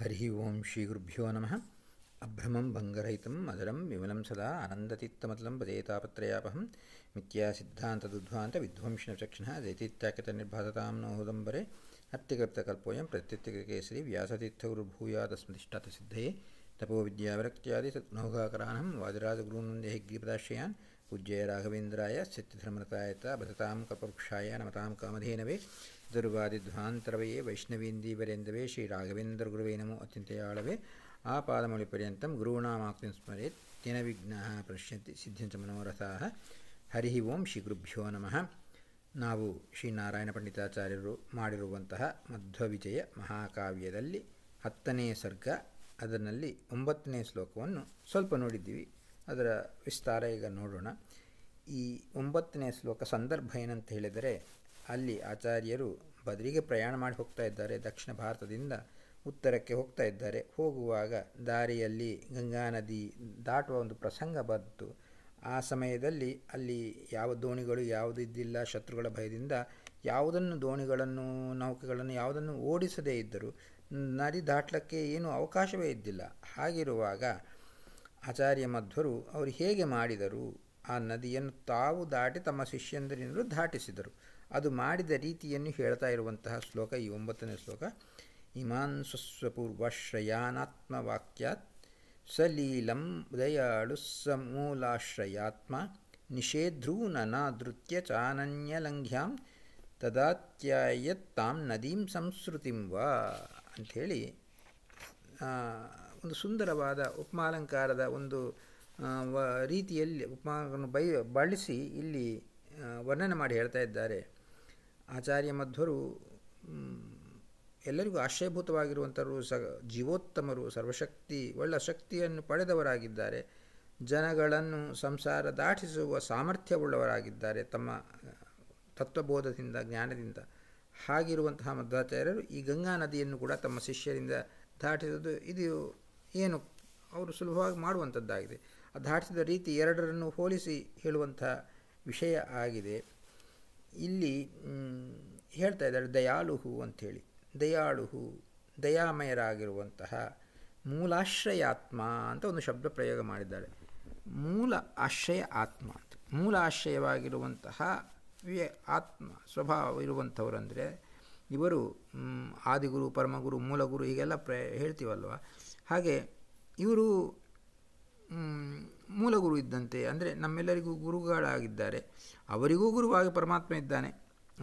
हरिः ओं श्रीगुरुभ्यो नमः अभ्रमं भङ्गरहितं मधुरं विमलं सदा आनन्दतीत्तमदलं पदेतापत्रयापहं मिथ्यासिद्धान्तदुर्ध्वान्त विध्वंसिनचक्षिनः दयतीत्याख्यतनिर्भासतां नोहुदम्बरे हत्यकृतकल्पोऽयं प्रत्युत्तिगकेसरी व्यासतीर्थगुरुभूयात् अस्मतिष्टात्सिद्धये तपोविद्याविरक्त्यादि तत् नौघाकराहं वाजराजगुरुमन्देहप्रदाश्यान् ಪೂಜ್ಯ ರಾಘವೇಂದ್ರಾಯ ಸತ್ಯಧರ್ಮತಾಯತ ಭದತಾಂ ಕಪವೃಕ್ಷಾಯ ನಮತಾಂ ಕಾಮಧೇನವೇ ದುರ್ವಾದಿಧ್ವಾಂತರವೇ ವೈಷ್ಣವೇಂದೀವರೆಂದವೇ ಶ್ರೀ ರಾಘವೇಂದ್ರ ಗುರುವೇ ನಮೋ ಅತ್ಯಂತೆಯಾಳವೇ ಆ ಪಾದಮೌಳಿ ಪರ್ಯಂತಂ ಗುರುಣಾಮಾಕ್ತಿಂ ಸ್ಮರೆತ್ ದಿನ ವಿಘ್ನಃ ಪಶ್ಯಂತಿ ಸಿದ್ಧಂಚ ಮನೋರಥಾಹ ಹರಿ ಓಂ ಶ್ರೀ ಗುರುಭ್ಯೋ ನಮಃ ನಾವು ಶ್ರೀ ನಾರಾಯಣ ಪಂಡಿತಾಚಾರ್ಯರು ಮಾಡಿರುವಂತಹ ಮಧ್ವವಿಜಯ ಮಹಾಕಾವ್ಯದಲ್ಲಿ ಹತ್ತನೇ ಸರ್ಗ ಅದರಲ್ಲಿ ಒಂಬತ್ತನೇ ಶ್ಲೋಕವನ್ನು ಸ್ವಲ್ಪ ನೋಡಿದ್ದೀವಿ ಅದರ ವಿಸ್ತಾರ ಈಗ ನೋಡೋಣ ಈ ಒಂಬತ್ತನೇ ಶ್ಲೋಕ ಸಂದರ್ಭ ಏನಂತ ಹೇಳಿದರೆ ಅಲ್ಲಿ ಆಚಾರ್ಯರು ಬದರಿಗೆ ಪ್ರಯಾಣ ಮಾಡಿ ಹೋಗ್ತಾ ಇದ್ದಾರೆ ದಕ್ಷಿಣ ಭಾರತದಿಂದ ಉತ್ತರಕ್ಕೆ ಹೋಗ್ತಾ ಇದ್ದಾರೆ ಹೋಗುವಾಗ ದಾರಿಯಲ್ಲಿ ಗಂಗಾ ನದಿ ದಾಟುವ ಒಂದು ಪ್ರಸಂಗ ಬಂತು ಆ ಸಮಯದಲ್ಲಿ ಅಲ್ಲಿ ಯಾವ ದೋಣಿಗಳು ಯಾವುದಿದ್ದಿಲ್ಲ ಶತ್ರುಗಳ ಭಯದಿಂದ ಯಾವುದನ್ನು ದೋಣಿಗಳನ್ನು ನೌಕೆಗಳನ್ನು ಯಾವುದನ್ನು ಓಡಿಸದೇ ಇದ್ದರೂ ನದಿ ದಾಟಲಿಕ್ಕೆ ಏನೂ ಅವಕಾಶವೇ ಇದ್ದಿಲ್ಲ ಹಾಗಿರುವಾಗ ಆಚಾರ್ಯ ಮಧ್ವರು ಅವರು ಹೇಗೆ ಮಾಡಿದರು ಆ ನದಿಯನ್ನು ತಾವು ದಾಟಿ ತಮ್ಮ ಶಿಷ್ಯಂದರಿಂದಲೂ ದಾಟಿಸಿದರು ಅದು ಮಾಡಿದ ರೀತಿಯನ್ನು ಹೇಳ್ತಾ ಇರುವಂತಹ ಶ್ಲೋಕ ಈ ಒಂಬತ್ತನೇ ಶ್ಲೋಕ ಇಮಾನ್ ಸ್ವಸ್ವಪೂರ್ವಾಶ್ರಯಾನಾತ್ಮವಾಕ್ಯಾತ್ ಸಲೀಲಂ ದಯಾಳು ಸಮೂಲಾಶ್ರಯಾತ್ಮ ನಿಷೇಧ್ರೂನನಾದೃತ್ಯ ಚಾನನ್ಯ ಚಾನನ್ಯಲಂಘ್ಯಾಂ ತದಾತ್ಯಾಯತ್ತಾಂ ನದೀಂ ಸಂಸ್ಕೃತಿಂ ವಾ ಅಂಥೇಳಿ ಒಂದು ಸುಂದರವಾದ ಉಪಮಾಲಂಕಾರದ ಒಂದು ರೀತಿಯಲ್ಲಿ ಉಪಮಾವನ್ನು ಬೈ ಬಳಸಿ ಇಲ್ಲಿ ವರ್ಣನೆ ಮಾಡಿ ಹೇಳ್ತಾ ಇದ್ದಾರೆ ಆಚಾರ್ಯ ಮಧ್ವರು ಎಲ್ಲರಿಗೂ ಆಶ್ರಯಭೂತವಾಗಿರುವಂಥವರು ಸ ಜೀವೋತ್ತಮರು ಸರ್ವಶಕ್ತಿ ಒಳ್ಳ ಶಕ್ತಿಯನ್ನು ಪಡೆದವರಾಗಿದ್ದಾರೆ ಜನಗಳನ್ನು ಸಂಸಾರ ದಾಟಿಸುವ ಸಾಮರ್ಥ್ಯವುಳ್ಳವರಾಗಿದ್ದಾರೆ ತಮ್ಮ ತತ್ವಬೋಧದಿಂದ ಜ್ಞಾನದಿಂದ ಹಾಗಿರುವಂತಹ ಮಧ್ವಾಚಾರ್ಯರು ಈ ಗಂಗಾ ನದಿಯನ್ನು ಕೂಡ ತಮ್ಮ ಶಿಷ್ಯರಿಂದ ದಾಟಿಸುವುದು ಇದು ಏನು ಅವರು ಸುಲಭವಾಗಿ ಮಾಡುವಂಥದ್ದಾಗಿದೆ ಅದು ಹಾಡಿಸಿದ ರೀತಿ ಎರಡರನ್ನು ಹೋಲಿಸಿ ಹೇಳುವಂಥ ವಿಷಯ ಆಗಿದೆ ಇಲ್ಲಿ ಹೇಳ್ತಾ ಇದ್ದಾರೆ ದಯಾಳುಹು ಅಂಥೇಳಿ ದಯಾಳುಹು ದಯಾಮಯರಾಗಿರುವಂತಹ ಮೂಲಾಶ್ರಯಾತ್ಮ ಅಂತ ಒಂದು ಶಬ್ದ ಪ್ರಯೋಗ ಮಾಡಿದ್ದಾರೆ ಮೂಲ ಆಶ್ರಯ ಆತ್ಮ ಅಂತ ಮೂಲ ಆಶ್ರಯವಾಗಿರುವಂತಹ ಆತ್ಮ ಸ್ವಭಾವ ಇರುವಂಥವರಂದರೆ ಇವರು ಆದಿಗುರು ಪರಮಗುರು ಮೂಲಗುರು ಹೀಗೆಲ್ಲ ಪ್ರ ಹೇಳ್ತೀವಲ್ವ ಹಾಗೆ ಇವರು ಮೂಲಗುರು ಇದ್ದಂತೆ ಅಂದರೆ ನಮ್ಮೆಲ್ಲರಿಗೂ ಗುರುಗಳಾಗಿದ್ದಾರೆ ಅವರಿಗೂ ಗುರುವಾಗಿ ಪರಮಾತ್ಮ ಇದ್ದಾನೆ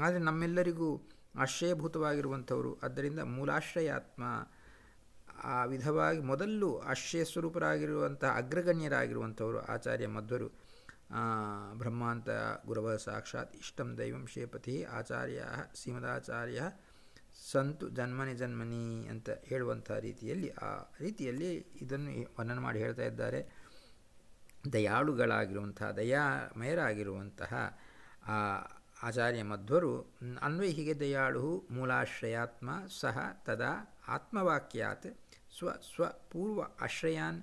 ಆದರೆ ನಮ್ಮೆಲ್ಲರಿಗೂ ಆಶ್ರಯಭೂತವಾಗಿರುವಂಥವರು ಆದ್ದರಿಂದ ಮೂಲಾಶ್ರಯಾತ್ಮ ಆ ವಿಧವಾಗಿ ಮೊದಲು ಆಶ್ರಯ ಸ್ವರೂಪರಾಗಿರುವಂಥ ಅಗ್ರಗಣ್ಯರಾಗಿರುವಂಥವರು ಆಚಾರ್ಯ ಮಧ್ವರು ಬ್ರಹ್ಮಾಂತ ಗುರವ ಸಾಕ್ಷಾತ್ ಇಷ್ಟಂ ದೈವಂ ಶೇಪತಿ ಆಚಾರ್ಯ ಶ್ರೀಮದಾಚಾರ್ಯ ಸಂತು ಜನ್ಮನಿ ಜನ್ಮನಿ ಅಂತ ಹೇಳುವಂಥ ರೀತಿಯಲ್ಲಿ ಆ ರೀತಿಯಲ್ಲಿ ಇದನ್ನು ವರ್ಣನೆ ಮಾಡಿ ಹೇಳ್ತಾ ಇದ್ದಾರೆ ದಯಾಳುಗಳಾಗಿರುವಂತಹ ದಯಾಮಯರಾಗಿರುವಂತಹ ಆ ಆಚಾರ್ಯ ಮಧ್ವರು ಹೀಗೆ ದಯಾಳು ಮೂಲಾಶ್ರಯಾತ್ಮ ಸಹ ತದಾ ಆತ್ಮವಾಕ್ಯಾತ್ ಸ್ವ ಸ್ವಪೂರ್ವ ಆಶ್ರಯಾನ್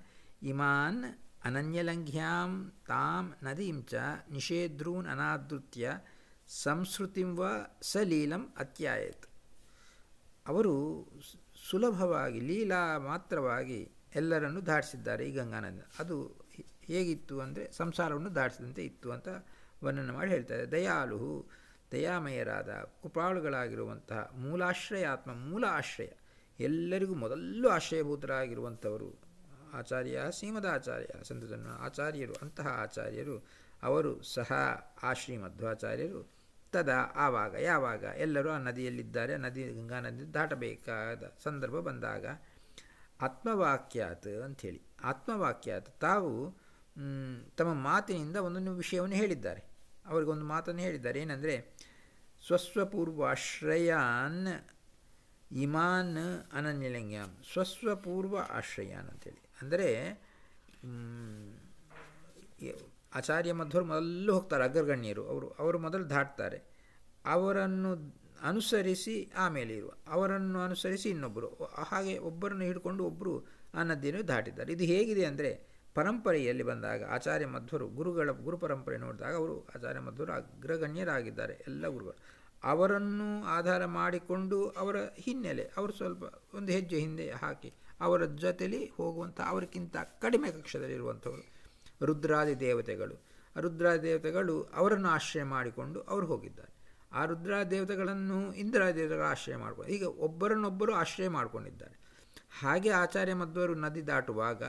ಇಮಾನ್ ಅನನ್ಯಲಂಘ್ಯಾಂ ತಾಂ ನದೀಂ ಚ ನಿಷೇಧ್ರೂನ್ ಅನಾದೃತ್ಯ ಸಂಸ್ಕೃತಿಂ ವ ಸಲೀಲಂ ಅತ್ಯಾಯತ್ ಅವರು ಸುಲಭವಾಗಿ ಲೀಲಾ ಮಾತ್ರವಾಗಿ ಎಲ್ಲರನ್ನು ದಾಟಿಸಿದ್ದಾರೆ ಈ ಗಂಗಾನಂದ ಅದು ಹೇಗಿತ್ತು ಅಂದರೆ ಸಂಸಾರವನ್ನು ದಾಟಿಸಿದಂತೆ ಇತ್ತು ಅಂತ ವರ್ಣನೆ ಮಾಡಿ ಹೇಳ್ತಾರೆ ದಯಾಲು ದಯಾಮಯರಾದ ಕೃಪಾಳುಗಳಾಗಿರುವಂತಹ ಆತ್ಮ ಮೂಲ ಆಶ್ರಯ ಎಲ್ಲರಿಗೂ ಮೊದಲು ಆಶ್ರಯಭೂತರಾಗಿರುವಂಥವರು ಆಚಾರ್ಯ ಆಚಾರ್ಯ ಸಂತಜನ್ಮ ಆಚಾರ್ಯರು ಅಂತಹ ಆಚಾರ್ಯರು ಅವರು ಸಹ ಆ ಮಧ್ವಾಚಾರ್ಯರು ತದ ಆವಾಗ ಯಾವಾಗ ಎಲ್ಲರೂ ಆ ನದಿಯಲ್ಲಿದ್ದಾರೆ ನದಿ ಗಂಗಾ ನದಿ ದಾಟಬೇಕಾದ ಸಂದರ್ಭ ಬಂದಾಗ ಆತ್ಮವಾಕ್ಯಾತ್ ಅಂಥೇಳಿ ಆತ್ಮವಾಕ್ಯಾತ್ ತಾವು ತಮ್ಮ ಮಾತಿನಿಂದ ಒಂದೊಂದು ವಿಷಯವನ್ನು ಹೇಳಿದ್ದಾರೆ ಅವರಿಗೊಂದು ಮಾತನ್ನು ಹೇಳಿದ್ದಾರೆ ಏನಂದರೆ ಸ್ವಸ್ವಪೂರ್ವಾಶ್ರಯಾನ್ ಇಮಾನ್ ಅನನ್ಯಲಿಂಗ್ಯಾಂ ಸ್ವಸ್ವಪೂರ್ವ ಆಶ್ರಯಾನ್ ಅಂತೇಳಿ ಅಂದರೆ ಆಚಾರ್ಯ ಮಧ್ವರು ಮೊದಲು ಹೋಗ್ತಾರೆ ಅಗ್ರಗಣ್ಯರು ಅವರು ಅವರು ಮೊದಲು ದಾಟ್ತಾರೆ ಅವರನ್ನು ಅನುಸರಿಸಿ ಆಮೇಲೆ ಇರುವ ಅವರನ್ನು ಅನುಸರಿಸಿ ಇನ್ನೊಬ್ಬರು ಹಾಗೆ ಒಬ್ಬರನ್ನು ಹಿಡ್ಕೊಂಡು ಒಬ್ಬರು ಆ ನದಿಯನ್ನು ದಾಟಿದ್ದಾರೆ ಇದು ಹೇಗಿದೆ ಅಂದರೆ ಪರಂಪರೆಯಲ್ಲಿ ಬಂದಾಗ ಆಚಾರ್ಯ ಮಧ್ವರು ಗುರುಗಳ ಗುರು ಪರಂಪರೆ ನೋಡಿದಾಗ ಅವರು ಆಚಾರ್ಯ ಮಧ್ವರು ಅಗ್ರಗಣ್ಯರಾಗಿದ್ದಾರೆ ಎಲ್ಲ ಗುರುಗಳು ಅವರನ್ನು ಆಧಾರ ಮಾಡಿಕೊಂಡು ಅವರ ಹಿನ್ನೆಲೆ ಅವರು ಸ್ವಲ್ಪ ಒಂದು ಹೆಜ್ಜೆ ಹಿಂದೆ ಹಾಕಿ ಅವರ ಜೊತೆಯಲ್ಲಿ ಹೋಗುವಂಥ ಅವರಿಗಿಂತ ಕಡಿಮೆ ಕಕ್ಷದಲ್ಲಿರುವಂಥವರು ರುದ್ರಾದಿ ದೇವತೆಗಳು ರುದ್ರಾದಿ ದೇವತೆಗಳು ಅವರನ್ನು ಆಶ್ರಯ ಮಾಡಿಕೊಂಡು ಅವರು ಹೋಗಿದ್ದಾರೆ ಆ ರುದ್ರಾದಿ ದೇವತೆಗಳನ್ನು ಇಂದ್ರಾದಿ ದೇವತೆಗಳು ಆಶ್ರಯ ಮಾಡಿಕೊಂಡು ಈಗ ಒಬ್ಬರನ್ನೊಬ್ಬರು ಆಶ್ರಯ ಮಾಡಿಕೊಂಡಿದ್ದಾರೆ ಹಾಗೆ ಆಚಾರ್ಯ ಮಧ್ವರು ನದಿ ದಾಟುವಾಗ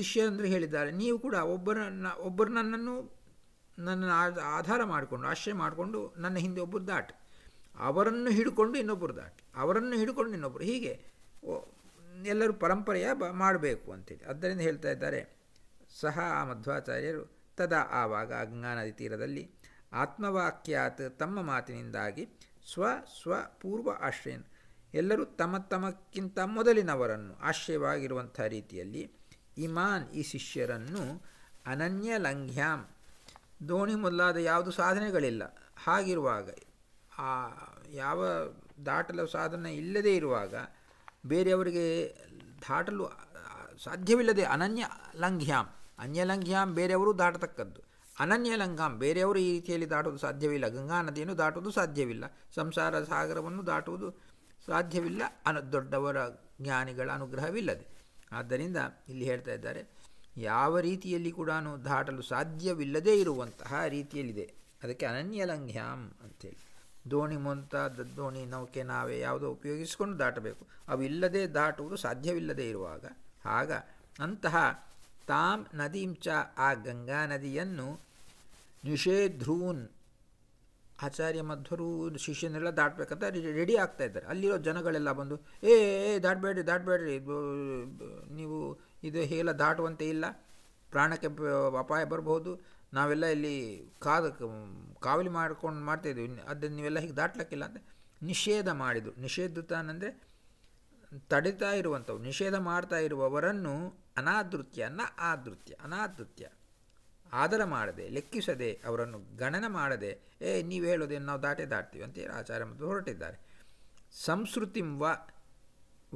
ಶಿಷ್ಯರಂದರೆ ಹೇಳಿದ್ದಾರೆ ನೀವು ಕೂಡ ಒಬ್ಬರನ್ನ ಒಬ್ಬರು ನನ್ನನ್ನು ನನ್ನನ್ನು ಆಧಾರ ಮಾಡಿಕೊಂಡು ಆಶ್ರಯ ಮಾಡಿಕೊಂಡು ನನ್ನ ಹಿಂದೆ ಒಬ್ಬರು ದಾಟಿ ಅವರನ್ನು ಹಿಡ್ಕೊಂಡು ಇನ್ನೊಬ್ಬರು ದಾಟಿ ಅವರನ್ನು ಹಿಡ್ಕೊಂಡು ಇನ್ನೊಬ್ಬರು ಹೀಗೆ ಎಲ್ಲರೂ ಪರಂಪರೆಯ ಬ ಮಾಡಬೇಕು ಅಂತೇಳಿ ಅದರಿಂದ ಹೇಳ್ತಾ ಇದ್ದಾರೆ ಸಹ ಆ ಮಧ್ವಾಚಾರ್ಯರು ತದಾ ಆವಾಗ ಅಜ್ಞಾನದಿ ತೀರದಲ್ಲಿ ಆತ್ಮವಾಕ್ಯಾತ್ ತಮ್ಮ ಮಾತಿನಿಂದಾಗಿ ಸ್ವ ಸ್ವ ಪೂರ್ವ ಆಶ್ರಯನ್ ಎಲ್ಲರೂ ತಮ್ಮ ತಮ್ಮಕ್ಕಿಂತ ಮೊದಲಿನವರನ್ನು ಆಶ್ರಯವಾಗಿರುವಂಥ ರೀತಿಯಲ್ಲಿ ಇಮಾನ್ ಈ ಶಿಷ್ಯರನ್ನು ಅನನ್ಯ ಲಂಘ್ಯಾಂ ದೋಣಿ ಮೊದಲಾದ ಯಾವುದು ಸಾಧನೆಗಳಿಲ್ಲ ಹಾಗಿರುವಾಗ ಆ ಯಾವ ದಾಟಲು ಸಾಧನೆ ಇಲ್ಲದೇ ಇರುವಾಗ ಬೇರೆಯವರಿಗೆ ದಾಟಲು ಸಾಧ್ಯವಿಲ್ಲದೆ ಅನನ್ಯ ಲಂಘ್ಯಾಂ ಅನ್ಯಲಂಘ್ಯಾಂ ಬೇರೆಯವರು ದಾಟತಕ್ಕದ್ದು ಅನನ್ಯಲಂಘಾಂ ಬೇರೆಯವರು ಈ ರೀತಿಯಲ್ಲಿ ದಾಟುವುದು ಸಾಧ್ಯವಿಲ್ಲ ಗಂಗಾ ನದಿಯನ್ನು ದಾಟುವುದು ಸಾಧ್ಯವಿಲ್ಲ ಸಂಸಾರ ಸಾಗರವನ್ನು ದಾಟುವುದು ಸಾಧ್ಯವಿಲ್ಲ ಅನ ದೊಡ್ಡವರ ಜ್ಞಾನಿಗಳ ಅನುಗ್ರಹವಿಲ್ಲದೆ ಆದ್ದರಿಂದ ಇಲ್ಲಿ ಹೇಳ್ತಾ ಇದ್ದಾರೆ ಯಾವ ರೀತಿಯಲ್ಲಿ ಕೂಡ ದಾಟಲು ಸಾಧ್ಯವಿಲ್ಲದೇ ಇರುವಂತಹ ರೀತಿಯಲ್ಲಿದೆ ಅದಕ್ಕೆ ಅನನ್ಯಲಂಘ್ಯಾಂ ಅಂಥೇಳಿ ದೋಣಿ ಮುಂತಾದ ದೋಣಿ ನೌಕೆ ನಾವೇ ಯಾವುದೋ ಉಪಯೋಗಿಸಿಕೊಂಡು ದಾಟಬೇಕು ಅವಿಲ್ಲದೆ ದಾಟುವುದು ಸಾಧ್ಯವಿಲ್ಲದೆ ಇರುವಾಗ ಆಗ ಅಂತಹ ತಾಂ ನದೀಂಚ ಆ ಗಂಗಾ ನದಿಯನ್ನು ನಿಷೇಧ್ರೂನ್ ಆಚಾರ್ಯ ಮಧ್ವರು ಶಿಷ್ಯನೆಲ್ಲ ದಾಟಬೇಕಂತ ರೆಡಿ ಆಗ್ತಾ ಇದ್ದಾರೆ ಅಲ್ಲಿರೋ ಜನಗಳೆಲ್ಲ ಬಂದು ಏ ದಾಟಬೇಡ್ರಿ ದಾಟಬೇಡ್ರಿ ನೀವು ಇದು ಹೇಲ ದಾಟುವಂತೆ ಇಲ್ಲ ಪ್ರಾಣಕ್ಕೆ ಅಪಾಯ ಬರಬಹುದು ನಾವೆಲ್ಲ ಇಲ್ಲಿ ಕಾದ ಕಾವಲಿ ಮಾಡ್ಕೊಂಡು ಮಾಡ್ತಾ ಇದ್ದೀವಿ ಅದನ್ನು ನೀವೆಲ್ಲ ಹೀಗೆ ದಾಟ್ಲಕ್ಕಿಲ್ಲ ಅಂತ ನಿಷೇಧ ಮಾಡಿದರು ನಿಷೇಧ ತಾನಂದರೆ ತಡಿತಾ ಇರುವಂಥವು ನಿಷೇಧ ಮಾಡ್ತಾ ಇರುವವರನ್ನು ಅನಾದೃತ್ಯ ನ ಆದೃತ್ಯ ಅನಾದೃತ್ಯ ಆದರ ಮಾಡದೆ ಲೆಕ್ಕಿಸದೆ ಅವರನ್ನು ಗಣನ ಮಾಡದೆ ಏ ನೀವು ಹೇಳೋದೇನು ನಾವು ದಾಟೆ ದಾಟ್ತೀವಿ ಅಂತೇಳಿ ಆಚಾರ್ಯ ಮತ್ತು ಹೊರಟಿದ್ದಾರೆ ಸಂಸ್ಕೃತಿಂ ವ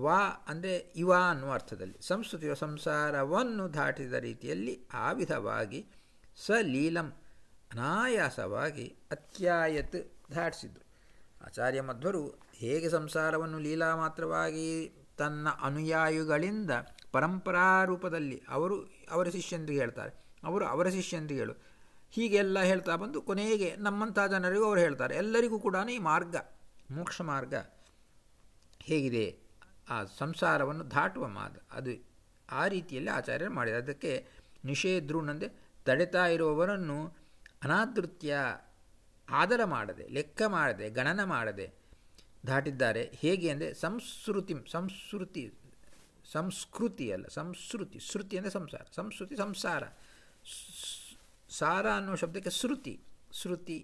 ವಾ ಅಂದರೆ ಇವ ಅನ್ನುವ ಅರ್ಥದಲ್ಲಿ ಸಂಸ್ಕೃತಿಯ ಸಂಸಾರವನ್ನು ದಾಟಿದ ರೀತಿಯಲ್ಲಿ ಆ ವಿಧವಾಗಿ ಸಲೀಲಂ ಅನಾಯಾಸವಾಗಿ ಅತ್ಯಾಯತ್ ದಾಟಿಸಿದರು ಆಚಾರ್ಯ ಮಧ್ವರು ಹೇಗೆ ಸಂಸಾರವನ್ನು ಲೀಲಾ ಮಾತ್ರವಾಗಿ ತನ್ನ ಅನುಯಾಯಿಗಳಿಂದ ಪರಂಪರಾ ರೂಪದಲ್ಲಿ ಅವರು ಅವರ ಶಿಷ್ಯಂದು ಹೇಳ್ತಾರೆ ಅವರು ಅವರ ಹೇಳು ಹೀಗೆಲ್ಲ ಹೇಳ್ತಾ ಬಂದು ಕೊನೆಗೆ ನಮ್ಮಂಥ ಜನರಿಗೂ ಅವರು ಹೇಳ್ತಾರೆ ಎಲ್ಲರಿಗೂ ಕೂಡ ಈ ಮಾರ್ಗ ಮೋಕ್ಷ ಮಾರ್ಗ ಹೇಗಿದೆ ಆ ಸಂಸಾರವನ್ನು ದಾಟುವ ಮಾದ ಅದು ಆ ರೀತಿಯಲ್ಲಿ ಆಚಾರ್ಯರು ಮಾಡಿದ ಅದಕ್ಕೆ ನಿಷೇಧೃನಂದೆ ತಡೆತಾ ಇರುವವರನ್ನು ಅನಾದೃತ್ಯ ಆದರ ಮಾಡದೆ ಲೆಕ್ಕ ಮಾಡದೆ ಗಣನ ಮಾಡದೆ ದಾಟಿದ್ದಾರೆ ಹೇಗೆ ಅಂದರೆ ಸಂಸ್ಕೃತಿ ಸಂಸ್ಕೃತಿ ಸಂಸ್ಕೃತಿ ಅಲ್ಲ ಸಂಸ್ಕೃತಿ ಶ್ರುತಿ ಅಂದರೆ ಸಂಸಾರ ಸಂಸ್ಕೃತಿ ಸಂಸಾರ ಸಾರ ಅನ್ನೋ ಶಬ್ದಕ್ಕೆ ಶ್ರುತಿ ಶ್ರುತಿ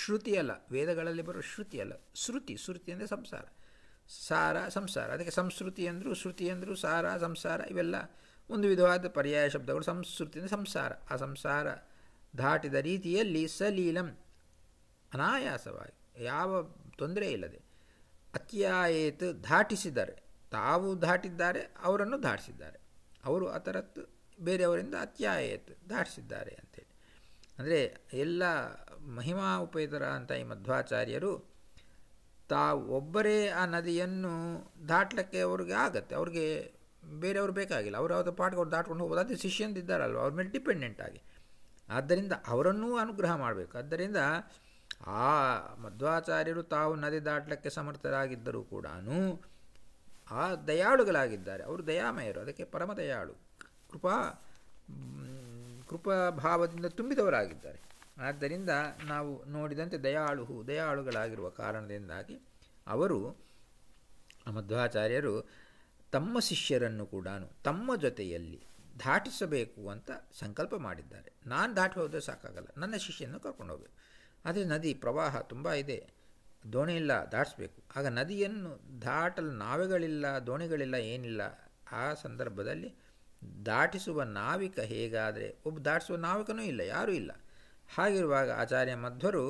ಶ್ರುತಿ ಅಲ್ಲ ವೇದಗಳಲ್ಲಿ ಬರೋ ಶ್ರುತಿ ಅಲ್ಲ ಶ್ರುತಿ ಶ್ರುತಿ ಅಂದರೆ ಸಂಸಾರ ಸಾರ ಸಂಸಾರ ಅದಕ್ಕೆ ಸಂಸ್ಕೃತಿ ಅಂದರು ಶ್ರುತಿ ಅಂದರು ಸಾರ ಸಂಸಾರ ಇವೆಲ್ಲ ಒಂದು ವಿಧವಾದ ಪರ್ಯಾಯ ಶಬ್ದಗಳು ಸಂಸ್ಕೃತಿ ಅಂದರೆ ಸಂಸಾರ ಆ ಸಂಸಾರ ದಾಟಿದ ರೀತಿಯಲ್ಲಿ ಸಲೀಲಂ ಅನಾಯಾಸವಾಗಿ ಯಾವ ತೊಂದರೆ ಇಲ್ಲದೆ ಅತ್ಯಾಯೇತು ದಾಟಿಸಿದರೆ ತಾವು ದಾಟಿದ್ದಾರೆ ಅವರನ್ನು ದಾಟಿಸಿದ್ದಾರೆ ಅವರು ಆ ಥರದ್ದು ಬೇರೆಯವರಿಂದ ಅತ್ಯಾಯತ್ ದಾಟಿಸಿದ್ದಾರೆ ಅಂಥೇಳಿ ಅಂದರೆ ಎಲ್ಲ ಮಹಿಮಾ ಉಪೇತರ ಅಂತ ಈ ಮಧ್ವಾಚಾರ್ಯರು ತಾವು ಒಬ್ಬರೇ ಆ ನದಿಯನ್ನು ದಾಟಲಿಕ್ಕೆ ಅವ್ರಿಗೆ ಆಗತ್ತೆ ಅವ್ರಿಗೆ ಬೇರೆಯವರು ಬೇಕಾಗಿಲ್ಲ ಅವರು ಯಾವುದೋ ಪಾಠ ಅವ್ರು ದಾಟ್ಕೊಂಡು ಹೋಗ್ಬೋದು ಅದೇ ಶಿಷ್ಯಂದಿದ್ದಾರಲ್ವ ಅವ್ರ ಮೇಲೆ ಡಿಪೆಂಡೆಂಟ್ ಆಗಿ ಆದ್ದರಿಂದ ಅವರನ್ನೂ ಅನುಗ್ರಹ ಮಾಡಬೇಕು ಆದ್ದರಿಂದ ಆ ಮಧ್ವಾಚಾರ್ಯರು ತಾವು ನದಿ ದಾಟಲಿಕ್ಕೆ ಸಮರ್ಥರಾಗಿದ್ದರೂ ಕೂಡ ಆ ದಯಾಳುಗಳಾಗಿದ್ದಾರೆ ಅವರು ದಯಾಮಯರು ಅದಕ್ಕೆ ಪರಮ ದಯಾಳು ಕೃಪಾ ಕೃಪಾ ಭಾವದಿಂದ ತುಂಬಿದವರಾಗಿದ್ದಾರೆ ಆದ್ದರಿಂದ ನಾವು ನೋಡಿದಂತೆ ದಯಾಳು ದಯಾಳುಗಳಾಗಿರುವ ಕಾರಣದಿಂದಾಗಿ ಅವರು ಮಧ್ವಾಚಾರ್ಯರು ತಮ್ಮ ಶಿಷ್ಯರನ್ನು ಕೂಡ ತಮ್ಮ ಜೊತೆಯಲ್ಲಿ ದಾಟಿಸಬೇಕು ಅಂತ ಸಂಕಲ್ಪ ಮಾಡಿದ್ದಾರೆ ನಾನು ದಾಟಿ ಹೋದರೆ ಸಾಕಾಗಲ್ಲ ನನ್ನ ಶಿಷ್ಯನನ್ನು ಕರ್ಕೊಂಡು ಹೋಗಬೇಕು ಆದರೆ ನದಿ ಪ್ರವಾಹ ತುಂಬ ಇದೆ ದೋಣಿ ಇಲ್ಲ ದಾಟಿಸ್ಬೇಕು ಆಗ ನದಿಯನ್ನು ದಾಟಲು ನಾವೆಗಳಿಲ್ಲ ದೋಣಿಗಳಿಲ್ಲ ಏನಿಲ್ಲ ಆ ಸಂದರ್ಭದಲ್ಲಿ ದಾಟಿಸುವ ನಾವಿಕ ಹೇಗಾದರೆ ಒಬ್ಬ ದಾಟಿಸುವ ನಾವಿಕನೂ ಇಲ್ಲ ಯಾರೂ ಇಲ್ಲ ಹಾಗಿರುವಾಗ ಆಚಾರ್ಯ ಮಧ್ವರು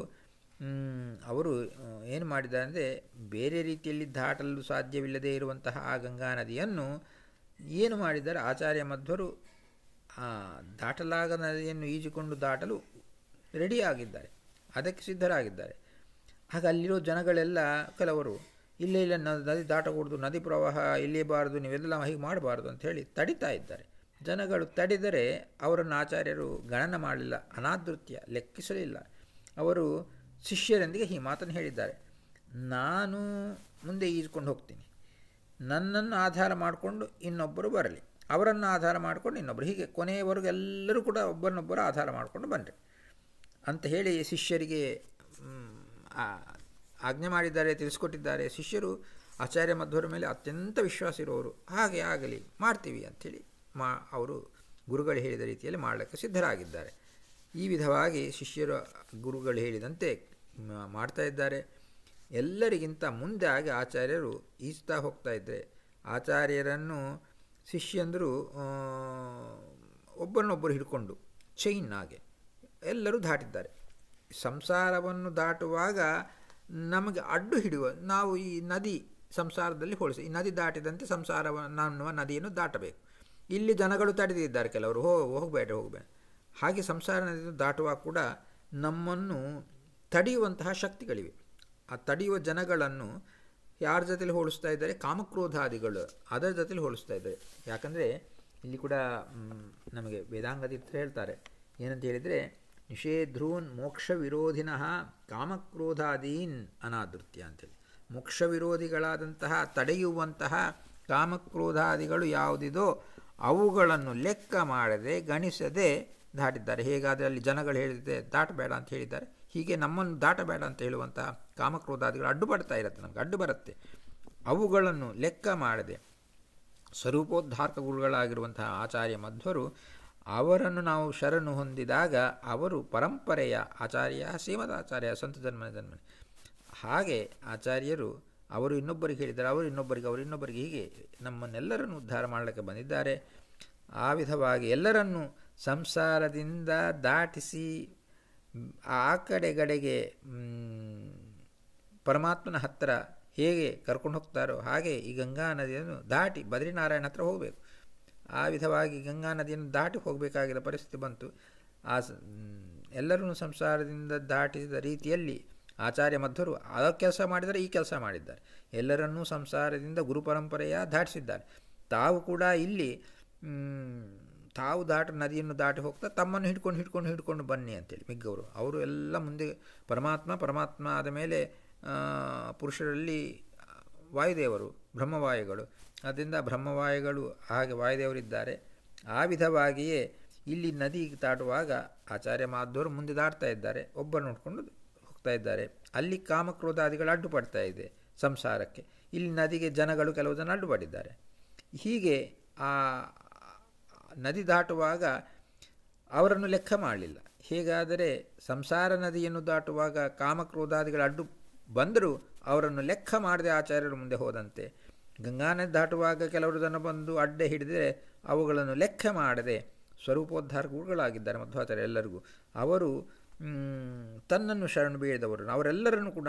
ಅವರು ಏನು ಮಾಡಿದ್ದಾರೆ ಅಂದರೆ ಬೇರೆ ರೀತಿಯಲ್ಲಿ ದಾಟಲು ಸಾಧ್ಯವಿಲ್ಲದೆ ಇರುವಂತಹ ಆ ಗಂಗಾ ನದಿಯನ್ನು ಏನು ಮಾಡಿದ್ದಾರೆ ಆಚಾರ್ಯ ಮಧ್ವರು ದಾಟಲಾಗದ ನದಿಯನ್ನು ಈಜಿಕೊಂಡು ದಾಟಲು ರೆಡಿಯಾಗಿದ್ದಾರೆ ಅದಕ್ಕೆ ಸಿದ್ಧರಾಗಿದ್ದಾರೆ ಹಾಗೆ ಅಲ್ಲಿರೋ ಜನಗಳೆಲ್ಲ ಕೆಲವರು ಇಲ್ಲೇ ಇಲ್ಲ ನದಿ ದಾಟಕೂಡ್ದು ನದಿ ಪ್ರವಾಹ ಇಳಿಯಬಾರ್ದು ನೀವೆಲ್ಲ ಹೀಗೆ ಮಾಡಬಾರ್ದು ಅಂತ ಹೇಳಿ ತಡಿತಾ ಇದ್ದಾರೆ ಜನಗಳು ತಡೆದರೆ ಅವರನ್ನು ಆಚಾರ್ಯರು ಗಣನ ಮಾಡಲಿಲ್ಲ ಅನಾದೃತ್ಯ ಲೆಕ್ಕಿಸಲಿಲ್ಲ ಅವರು ಶಿಷ್ಯರೊಂದಿಗೆ ಈ ಮಾತನ್ನು ಹೇಳಿದ್ದಾರೆ ನಾನು ಮುಂದೆ ಈಜ್ಕೊಂಡು ಹೋಗ್ತೀನಿ ನನ್ನನ್ನು ಆಧಾರ ಮಾಡಿಕೊಂಡು ಇನ್ನೊಬ್ಬರು ಬರಲಿ ಅವರನ್ನು ಆಧಾರ ಮಾಡಿಕೊಂಡು ಇನ್ನೊಬ್ಬರು ಹೀಗೆ ಕೊನೆಯವರೆಗೂ ಎಲ್ಲರೂ ಕೂಡ ಒಬ್ಬರನ್ನೊಬ್ಬರು ಆಧಾರ ಮಾಡಿಕೊಂಡು ಬನ್ನಿರಿ ಅಂತ ಹೇಳಿ ಶಿಷ್ಯರಿಗೆ ಆಜ್ಞೆ ಮಾಡಿದ್ದಾರೆ ತಿಳಿಸ್ಕೊಟ್ಟಿದ್ದಾರೆ ಶಿಷ್ಯರು ಆಚಾರ್ಯ ಮಧ್ವರ ಮೇಲೆ ಅತ್ಯಂತ ವಿಶ್ವಾಸ ಇರೋರು ಹಾಗೆ ಆಗಲಿ ಮಾಡ್ತೀವಿ ಅಂಥೇಳಿ ಮಾ ಅವರು ಗುರುಗಳು ಹೇಳಿದ ರೀತಿಯಲ್ಲಿ ಮಾಡಲಿಕ್ಕೆ ಸಿದ್ಧರಾಗಿದ್ದಾರೆ ಈ ವಿಧವಾಗಿ ಶಿಷ್ಯರು ಗುರುಗಳು ಹೇಳಿದಂತೆ ಮಾಡ್ತಾ ಇದ್ದಾರೆ ಎಲ್ಲರಿಗಿಂತ ಮುಂದೆ ಆಗಿ ಆಚಾರ್ಯರು ಈಜ್ತಾ ಹೋಗ್ತಾ ಇದ್ದರೆ ಆಚಾರ್ಯರನ್ನು ಶಿಷ್ಯಂದರು ಒಬ್ಬರನ್ನೊಬ್ಬರು ಹಿಡ್ಕೊಂಡು ಚೈನ್ ಹಾಗೆ ಎಲ್ಲರೂ ದಾಟಿದ್ದಾರೆ ಸಂಸಾರವನ್ನು ದಾಟುವಾಗ ನಮಗೆ ಅಡ್ಡು ಹಿಡಿಯುವ ನಾವು ಈ ನದಿ ಸಂಸಾರದಲ್ಲಿ ಹೋಲಿಸಿ ಈ ನದಿ ದಾಟಿದಂತೆ ಸಂಸಾರವನ್ನು ಅನ್ನುವ ನದಿಯನ್ನು ದಾಟಬೇಕು ಇಲ್ಲಿ ಜನಗಳು ತಡೆದಿದ್ದಾರೆ ಕೆಲವರು ಹೋ ಹೋಗಬೇಡ ಹೋಗಬೇಡ ಹಾಗೆ ಸಂಸಾರ ನದಿಯನ್ನು ದಾಟುವಾಗ ಕೂಡ ನಮ್ಮನ್ನು ತಡೆಯುವಂತಹ ಶಕ್ತಿಗಳಿವೆ ಆ ತಡೆಯುವ ಜನಗಳನ್ನು ಯಾರ ಜೊತೆಲಿ ಹೋಲಿಸ್ತಾ ಇದ್ದಾರೆ ಕಾಮಕ್ರೋಧಾದಿಗಳು ಅದರ ಜೊತೆಲಿ ಹೋಲಿಸ್ತಾ ಇದ್ದಾರೆ ಯಾಕಂದರೆ ಇಲ್ಲಿ ಕೂಡ ನಮಗೆ ವೇದಾಂಗದ ಹೇಳ್ತಾರೆ ಏನಂತ ಹೇಳಿದರೆ ನಿಷೇಧೃನ್ ಮೋಕ್ಷ ವಿರೋಧಿನಃ ಕಾಮಕ್ರೋಧಾದೀನ್ ಅನಾದೃತ್ಯ ಅಂತೇಳಿ ಮೋಕ್ಷ ವಿರೋಧಿಗಳಾದಂತಹ ತಡೆಯುವಂತಹ ಕಾಮಕ್ರೋಧಾದಿಗಳು ಯಾವುದಿದೋ ಅವುಗಳನ್ನು ಲೆಕ್ಕ ಮಾಡದೆ ಗಣಿಸದೆ ದಾಟಿದ್ದಾರೆ ಹೇಗಾದರೆ ಅಲ್ಲಿ ಜನಗಳು ಹೇಳಿದೆ ದಾಟಬೇಡ ಅಂತ ಹೇಳಿದ್ದಾರೆ ಹೀಗೆ ನಮ್ಮನ್ನು ದಾಟಬೇಡ ಅಂತ ಹೇಳುವಂತಹ ಕಾಮಕ್ರೋಧಾದಿಗಳು ಅಡ್ಡು ಪಡ್ತಾ ಇರುತ್ತೆ ನಮಗೆ ಅಡ್ಡು ಬರುತ್ತೆ ಅವುಗಳನ್ನು ಲೆಕ್ಕ ಮಾಡದೆ ಸ್ವರೂಪೋದ್ಧಾರಕ ಗುರುಗಳಾಗಿರುವಂತಹ ಆಚಾರ್ಯ ಮಧ್ವರು ಅವರನ್ನು ನಾವು ಶರಣು ಹೊಂದಿದಾಗ ಅವರು ಪರಂಪರೆಯ ಆಚಾರ್ಯ ಶ್ರೀಮದಾಚಾರ್ಯ ಸಂತ ಜನ್ಮನ ಜನ್ಮ ಹಾಗೆ ಆಚಾರ್ಯರು ಅವರು ಇನ್ನೊಬ್ಬರಿಗೆ ಹೇಳಿದ್ದಾರೆ ಅವರು ಇನ್ನೊಬ್ಬರಿಗೆ ಅವರು ಇನ್ನೊಬ್ಬರಿಗೆ ಹೀಗೆ ನಮ್ಮನ್ನೆಲ್ಲರನ್ನು ಉದ್ಧಾರ ಮಾಡಲಿಕ್ಕೆ ಬಂದಿದ್ದಾರೆ ಆ ವಿಧವಾಗಿ ಎಲ್ಲರನ್ನು ಸಂಸಾರದಿಂದ ದಾಟಿಸಿ ಆ ಕಡೆಗಡೆಗೆ ಪರಮಾತ್ಮನ ಹತ್ತಿರ ಹೇಗೆ ಕರ್ಕೊಂಡು ಹೋಗ್ತಾರೋ ಹಾಗೆ ಈ ಗಂಗಾ ನದಿಯನ್ನು ದಾಟಿ ಬದ್ರಿನಾರಾಯಣ ಹತ್ರ ಹೋಗಬೇಕು ಆ ವಿಧವಾಗಿ ಗಂಗಾ ನದಿಯನ್ನು ದಾಟಿ ಹೋಗಬೇಕಾಗಿರೋ ಪರಿಸ್ಥಿತಿ ಬಂತು ಆ ಎಲ್ಲರೂ ಸಂಸಾರದಿಂದ ದಾಟಿದ ರೀತಿಯಲ್ಲಿ ಆಚಾರ್ಯ ಮಧ್ವರು ಆ ಕೆಲಸ ಮಾಡಿದರೆ ಈ ಕೆಲಸ ಮಾಡಿದ್ದಾರೆ ಎಲ್ಲರನ್ನೂ ಸಂಸಾರದಿಂದ ಗುರುಪರಂಪರೆಯ ದಾಟಿಸಿದ್ದಾರೆ ತಾವು ಕೂಡ ಇಲ್ಲಿ ತಾವು ದಾಟ ನದಿಯನ್ನು ದಾಟಿ ಹೋಗ್ತಾ ತಮ್ಮನ್ನು ಹಿಡ್ಕೊಂಡು ಹಿಡ್ಕೊಂಡು ಹಿಡ್ಕೊಂಡು ಬನ್ನಿ ಅಂತೇಳಿ ಮಿಗ್ಗವರು ಅವರು ಎಲ್ಲ ಮುಂದೆ ಪರಮಾತ್ಮ ಪರಮಾತ್ಮ ಆದ ಮೇಲೆ ಪುರುಷರಲ್ಲಿ ವಾಯುದೇವರು ಬ್ರಹ್ಮವಾಯುಗಳು ಅದರಿಂದ ಬ್ರಹ್ಮವಾಯುಗಳು ಹಾಗೆ ವಾಯುದೇವರಿದ್ದಾರೆ ಆ ವಿಧವಾಗಿಯೇ ಇಲ್ಲಿ ನದಿ ದಾಟುವಾಗ ಆಚಾರ್ಯ ಮಾಧ್ವರು ಮುಂದೆ ದಾಟ್ತಾ ಇದ್ದಾರೆ ಒಬ್ಬ ನೋಡಿಕೊಂಡು ಹೋಗ್ತಾ ಇದ್ದಾರೆ ಅಲ್ಲಿ ಕಾಮಕ್ರೋಧಾದಿಗಳು ಅಡ್ಡುಪಡ್ತಾ ಇದೆ ಸಂಸಾರಕ್ಕೆ ಇಲ್ಲಿ ನದಿಗೆ ಜನಗಳು ಕೆಲವು ಜನ ಅಡ್ಡುಪಡಿದ್ದಾರೆ ಹೀಗೆ ಆ ನದಿ ದಾಟುವಾಗ ಅವರನ್ನು ಲೆಕ್ಕ ಮಾಡಲಿಲ್ಲ ಹೀಗಾದರೆ ಸಂಸಾರ ನದಿಯನ್ನು ದಾಟುವಾಗ ಕಾಮಕ್ರೋಧಾದಿಗಳು ಅಡ್ಡು ಬಂದರೂ ಅವರನ್ನು ಲೆಕ್ಕ ಮಾಡದೆ ಆಚಾರ್ಯರು ಮುಂದೆ ಹೋದಂತೆ ಗಂಗಾನದಿ ದಾಟುವಾಗ ಕೆಲವರು ಜನ ಬಂದು ಅಡ್ಡೆ ಹಿಡಿದರೆ ಅವುಗಳನ್ನು ಲೆಕ್ಕ ಮಾಡದೆ ಸ್ವರೂಪೋದ್ಧಾರ ಗುರುಗಳಾಗಿದ್ದಾರೆ ಮಧ್ವಾಚಾರ್ಯ ಎಲ್ಲರಿಗೂ ಅವರು ತನ್ನನ್ನು ಶರಣು ಬೇಡಿದವರು ಅವರೆಲ್ಲರನ್ನು ಕೂಡ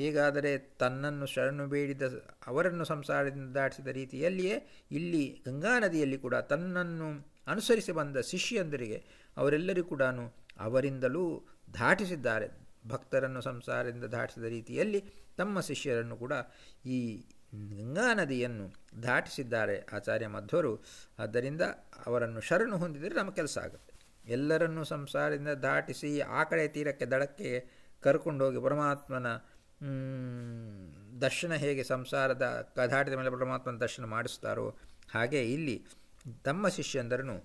ಹೀಗಾದರೆ ತನ್ನನ್ನು ಶರಣು ಬೇಡಿದ ಅವರನ್ನು ಸಂಸಾರದಿಂದ ದಾಟಿಸಿದ ರೀತಿಯಲ್ಲಿಯೇ ಇಲ್ಲಿ ಗಂಗಾ ನದಿಯಲ್ಲಿ ಕೂಡ ತನ್ನನ್ನು ಅನುಸರಿಸಿ ಬಂದ ಶಿಷ್ಯಂದರಿಗೆ ಅವರೆಲ್ಲರಿಗೂ ಕೂಡ ಅವರಿಂದಲೂ ದಾಟಿಸಿದ್ದಾರೆ ಭಕ್ತರನ್ನು ಸಂಸಾರದಿಂದ ದಾಟಿಸಿದ ರೀತಿಯಲ್ಲಿ ತಮ್ಮ ಶಿಷ್ಯರನ್ನು ಕೂಡ ಈ ಗಂಗಾ ನದಿಯನ್ನು ದಾಟಿಸಿದ್ದಾರೆ ಆಚಾರ್ಯ ಮಧ್ವರು ಆದ್ದರಿಂದ ಅವರನ್ನು ಶರಣು ಹೊಂದಿದರೆ ನಮ್ಮ ಕೆಲಸ ಆಗುತ್ತೆ ಎಲ್ಲರನ್ನೂ ಸಂಸಾರದಿಂದ ದಾಟಿಸಿ ಆ ಕಡೆ ತೀರಕ್ಕೆ ದಡಕ್ಕೆ ಕರ್ಕೊಂಡೋಗಿ ಪರಮಾತ್ಮನ ದರ್ಶನ ಹೇಗೆ ಸಂಸಾರದ ದಾಟಿದ ಮೇಲೆ ಪರಮಾತ್ಮನ ದರ್ಶನ ಮಾಡಿಸ್ತಾರೋ ಹಾಗೆ ಇಲ್ಲಿ ತಮ್ಮ ಶಿಷ್ಯಂದರನ್ನು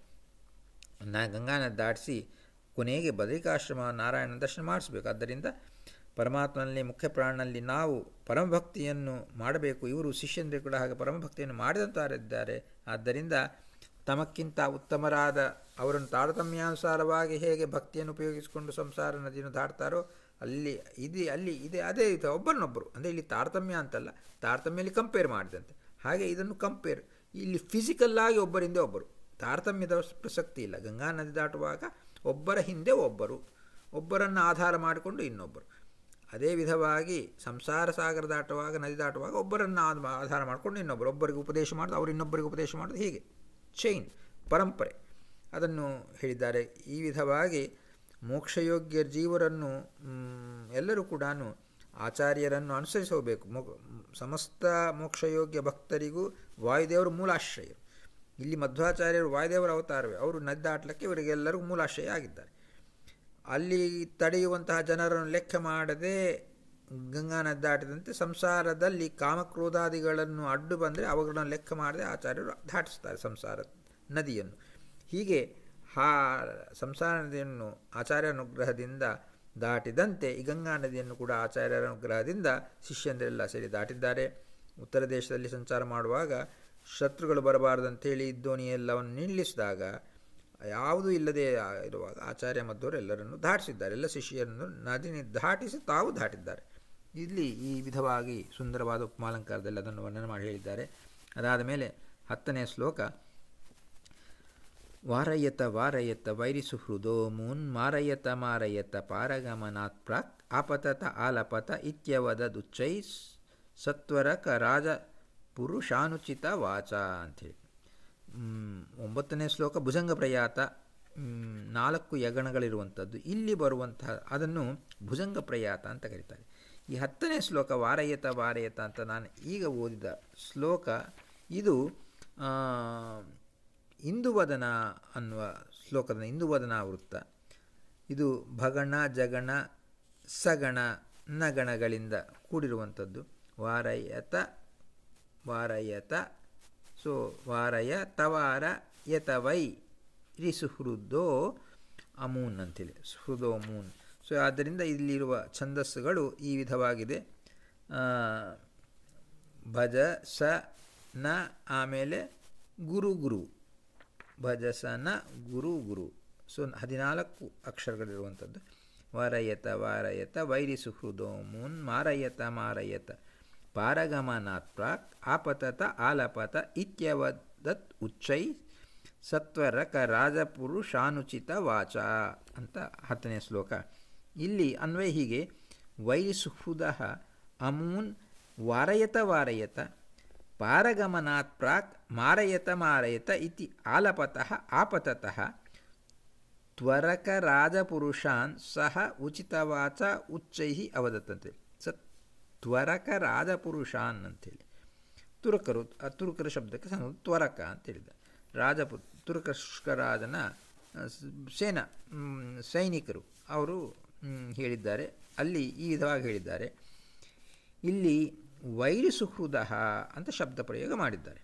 ನಾ ಗಂಗಾನ ದಾಟಿಸಿ ಕೊನೆಗೆ ಬದರಿಕಾಶ್ರಮ ನಾರಾಯಣನ ದರ್ಶನ ಮಾಡಿಸ್ಬೇಕು ಆದ್ದರಿಂದ ಪರಮಾತ್ಮನಲ್ಲಿ ಮುಖ್ಯ ಪ್ರಾಣನಲ್ಲಿ ನಾವು ಪರಮಭಕ್ತಿಯನ್ನು ಮಾಡಬೇಕು ಇವರು ಶಿಷ್ಯಂದ್ರೆ ಕೂಡ ಹಾಗೆ ಪರಮಭಕ್ತಿಯನ್ನು ಮಾಡಿದಂತಾರಿದ್ದಾರೆ ಆದ್ದರಿಂದ ತಮಕ್ಕಿಂತ ಉತ್ತಮರಾದ ಅವರನ್ನು ತಾರತಮ್ಯಾನುಸಾರವಾಗಿ ಹೇಗೆ ಭಕ್ತಿಯನ್ನು ಉಪಯೋಗಿಸಿಕೊಂಡು ಸಂಸಾರ ನದಿಯನ್ನು ದಾಟ್ತಾರೋ ಅಲ್ಲಿ ಇದು ಅಲ್ಲಿ ಇದೆ ಅದೇ ಇದೆ ಒಬ್ಬರನ್ನೊಬ್ಬರು ಅಂದರೆ ಇಲ್ಲಿ ತಾರತಮ್ಯ ಅಂತಲ್ಲ ತಾರತಮ್ಯದಲ್ಲಿ ಕಂಪೇರ್ ಮಾಡಿದಂತೆ ಹಾಗೆ ಇದನ್ನು ಕಂಪೇರ್ ಇಲ್ಲಿ ಫಿಸಿಕಲ್ಲಾಗಿ ಒಬ್ಬರಿಂದ ಒಬ್ಬರು ತಾರತಮ್ಯದ ಪ್ರಸಕ್ತಿ ಇಲ್ಲ ಗಂಗಾ ನದಿ ದಾಟುವಾಗ ಒಬ್ಬರ ಹಿಂದೆ ಒಬ್ಬರು ಒಬ್ಬರನ್ನು ಆಧಾರ ಮಾಡಿಕೊಂಡು ಇನ್ನೊಬ್ಬರು ಅದೇ ವಿಧವಾಗಿ ಸಂಸಾರ ಸಾಗರ ದಾಟುವಾಗ ನದಿ ದಾಟುವಾಗ ಒಬ್ಬರನ್ನು ಆಧಾರ ಮಾಡಿಕೊಂಡು ಇನ್ನೊಬ್ಬರು ಒಬ್ಬರಿಗೆ ಉಪದೇಶ ಮಾಡೋದು ಅವರು ಇನ್ನೊಬ್ಬರಿಗೆ ಉಪದೇಶ ಮಾಡೋದು ಹೀಗೆ ಚೈನ್ ಪರಂಪರೆ ಅದನ್ನು ಹೇಳಿದ್ದಾರೆ ಈ ವಿಧವಾಗಿ ಮೋಕ್ಷಯೋಗ್ಯ ಜೀವರನ್ನು ಎಲ್ಲರೂ ಕೂಡ ಆಚಾರ್ಯರನ್ನು ಅನುಸರಿಸಬೇಕು ಮೋ ಸಮಸ್ತ ಮೋಕ್ಷಯೋಗ್ಯ ಭಕ್ತರಿಗೂ ವಾಯುದೇವರು ಮೂಲಾಶ್ರಯರು ಇಲ್ಲಿ ಮಧ್ವಾಚಾರ್ಯರು ವಾಯುದೇವರ ಅವತಾರವೇ ಅವರು ನದಿ ದಾಟಲಿಕ್ಕೆ ಇವರಿಗೆಲ್ಲರಿಗೂ ಮೂಲಾಶ್ರಯ ಆಗಿದ್ದಾರೆ ಅಲ್ಲಿ ತಡೆಯುವಂತಹ ಜನರನ್ನು ಲೆಕ್ಕ ಮಾಡದೆ ಗಂಗಾ ದಾಟಿದಂತೆ ಸಂಸಾರದಲ್ಲಿ ಕಾಮಕ್ರೋಧಾದಿಗಳನ್ನು ಅಡ್ಡು ಬಂದರೆ ಅವುಗಳನ್ನು ಲೆಕ್ಕ ಮಾಡದೆ ಆಚಾರ್ಯರು ದಾಟಿಸ್ತಾರೆ ಸಂಸಾರ ನದಿಯನ್ನು ಹೀಗೆ ಆ ಸಂಸಾರ ನದಿಯನ್ನು ಆಚಾರ್ಯ ಅನುಗ್ರಹದಿಂದ ದಾಟಿದಂತೆ ಈ ಗಂಗಾ ನದಿಯನ್ನು ಕೂಡ ಆಚಾರ್ಯ ಅನುಗ್ರಹದಿಂದ ಶಿಷ್ಯಂದರೆಲ್ಲ ಸೇರಿ ದಾಟಿದ್ದಾರೆ ಉತ್ತರ ದೇಶದಲ್ಲಿ ಸಂಚಾರ ಮಾಡುವಾಗ ಶತ್ರುಗಳು ಬರಬಾರದಂತೇಳಿ ಎಲ್ಲವನ್ನು ನಿಲ್ಲಿಸಿದಾಗ ಯಾವುದೂ ಇಲ್ಲದೆ ಇರುವ ಆಚಾರ್ಯ ಮಧ್ವರು ಎಲ್ಲರನ್ನು ದಾಟಿಸಿದ್ದಾರೆ ಎಲ್ಲ ಶಿಷ್ಯರನ್ನು ನದಿನಿ ದಾಟಿಸಿ ತಾವು ದಾಟಿದ್ದಾರೆ ಇಲ್ಲಿ ಈ ವಿಧವಾಗಿ ಸುಂದರವಾದ ಉಪಮಾಲಂಕಾರದಲ್ಲಿ ಅದನ್ನು ವರ್ಣನೆ ಮಾಡಿ ಹೇಳಿದ್ದಾರೆ ಅದಾದ ಮೇಲೆ ಹತ್ತನೇ ಶ್ಲೋಕ ವಾರಯತ ವಾರಯತ ವೈರಿಸು ಹೃದೋ ಮೂನ್ ಮಾರಯತ ಮಾರಯತ ಪಾರಗಮನಾತ್ ಪ್ರಾಕ್ ಆಪತತ ಆಲಪತ ದುಚ್ಚೈ ಸತ್ವರಕ ರಾಜ ಪುರುಷಾನುಚಿತ ವಾಚ ಅಂಥೇಳಿ ಒಂಬತ್ತನೇ ಶ್ಲೋಕ ಭುಜಂಗ ಪ್ರಯಾತ ನಾಲ್ಕು ಯಗಣಗಳಿರುವಂಥದ್ದು ಇಲ್ಲಿ ಬರುವಂತಹ ಅದನ್ನು ಭುಜಂಗ ಪ್ರಯಾತ ಅಂತ ಕರೀತಾರೆ ಈ ಹತ್ತನೇ ಶ್ಲೋಕ ವಾರಯತ ವಾರಯತ ಅಂತ ನಾನು ಈಗ ಓದಿದ ಶ್ಲೋಕ ಇದು ಇಂದುವದನ ಅನ್ನುವ ಶ್ಲೋಕದ ಇಂದುವದನ ವೃತ್ತ ಇದು ಭಗಣ ಜಗಣ ಸಗಣ ನಗಣಗಳಿಂದ ಕೂಡಿರುವಂಥದ್ದು ವಾರಯತ ವಾರಯತ ಸೊ ವಾರಯ ತವಾರ ಯತವೈ ರಿ ಸುಹೃದೋ ಅಮೂನ್ ಅಂತೇಳಿ ಸುಹೃದೋ ಅಮೂನ್ ಸೊ ಆದ್ದರಿಂದ ಇಲ್ಲಿರುವ ಛಂದಸ್ಸುಗಳು ಈ ವಿಧವಾಗಿದೆ ಭಜ ಸ ನ ಆಮೇಲೆ ಗುರು ಗುರು ಭಜ ಸ ನ ಗುರು ಗುರು ಸೊ ಹದಿನಾಲ್ಕು ಅಕ್ಷರಗಳಿರುವಂಥದ್ದು ವಾರಯತ ವಾರಯತ ವೈರಿ ಸುಹೃದೋ ಮೂನ್ ಮಾರಯತ ಮಾರಯತ ಪಾರಗಮನಾತ್ ಪ್ರಾಕ್ ಆಪತತ ಆಲಪತ ಇತ್ಯವದತ್ ಉಚ್ಚೈ ಸತ್ವರಕ ರಾಜಪುರುಷಾನುಚಿತ ವಾಚ ಅಂತ ಹತ್ತನೇ ಶ್ಲೋಕ ಇಲ್ಲಿ ಅನ್ವಯ ಹೀಗೆ ವೈಸುಹೃದ ಅಮೂನ್ ವಾರಯತ ವಾರಯತ ಪಾರಗಮನಾತ್ ಪ್ರಾಕ್ ಮಾರಯತ ಮಾರಯತ ಇತಿ ಆಲಪತ ಆಪತತ ತ್ವರಕ ರಾಜಪುರುಷಾನ್ ಸಹ ಉಚಿತವಾಚ ಉಚ್ಚೈ ಅವದತ್ತಂತೆ ತ್ವರಕ ರಾಜಪುರುಷ ಅಂತೇಳಿ ತುರುಕರು ಆ ತುರುಕರ ಶಬ್ದಕ್ಕೆ ಸಣ್ಣ ತ್ವರಕ ಹೇಳಿದ ರಾಜಪು ತುರುಕರಾಜನ ಸೇನಾ ಸೈನಿಕರು ಅವರು ಹೇಳಿದ್ದಾರೆ ಅಲ್ಲಿ ಈ ವಿಧವಾಗಿ ಹೇಳಿದ್ದಾರೆ ಇಲ್ಲಿ ವೈರಿ ಸುಹೃದ ಅಂತ ಶಬ್ದ ಪ್ರಯೋಗ ಮಾಡಿದ್ದಾರೆ